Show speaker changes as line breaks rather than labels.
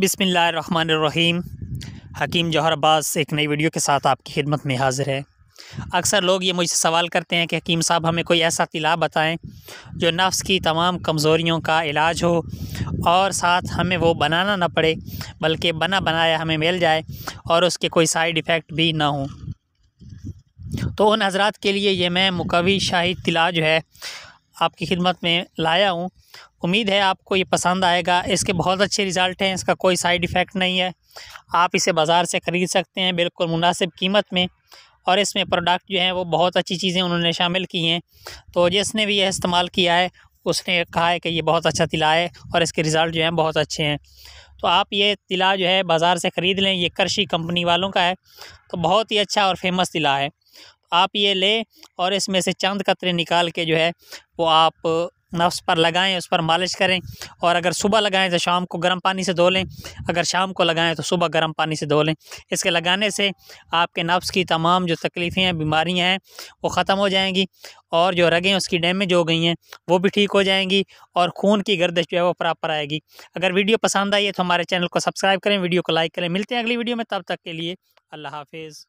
बिसमीम हकीम जौहर अब्बास एक नई वीडियो के साथ आपकी खिदमत में हाज़िर है अक्सर लोग ये मुझसे सवाल करते हैं कि हकीम साहब हमें कोई ऐसा तिला बताएं जो नफ्स की तमाम कमज़ोरियों का इलाज हो और साथ हमें वो बनाना ना पड़े बल्कि बना बनाया हमें मिल जाए और उसके कोई साइड इफ़ेक्ट भी ना हो तो उन हजरात के लिए ये मैं मुकवी शाही तिला जो है आपकी खिदमत में लाया हूँ उम्मीद है आपको ये पसंद आएगा इसके बहुत अच्छे रिज़ल्ट हैं इसका कोई साइड इफ़ेक्ट नहीं है आप इसे बाज़ार से ख़रीद सकते हैं बिल्कुल मुनासिब कीमत में और इसमें प्रोडक्ट जो हैं वो बहुत अच्छी चीज़ें उन्होंने शामिल की हैं तो जिसने भी यह इस्तेमाल किया है उसने कहा है कि ये बहुत अच्छा तिला है और इसके रिज़ल्ट जो हैं बहुत अच्छे हैं तो आप ये तिला जो है बाज़ार से ख़रीद लें ये कर्शी कंपनी वालों का है तो बहुत ही अच्छा और फेमस तिला है आप ये ले और इसमें से चंद कतरे निकाल के जो है वो आप नफ्स पर लगाएं उस पर मालिश करें और अगर सुबह लगाएं तो शाम को गर्म पानी से धो लें अगर शाम को लगाएं तो सुबह गर्म पानी से धो लें इसके लगाने से आपके नफ्स की तमाम जो तकलीफ़ें हैं बीमारियां हैं वो ख़त्म हो जाएंगी और जो रगें उसकी डैमेज हो गई हैं वो भी ठीक हो जाएंगी और खून की गर्दिश जो है वो प्रॉपर आएगी अगर वीडियो पसंद आई है तो हमारे चैनल को सब्सक्राइब करें वीडियो को लाइक करें मिलते हैं अगली वीडियो में तब तक के लिए अल्लाह हाफिज़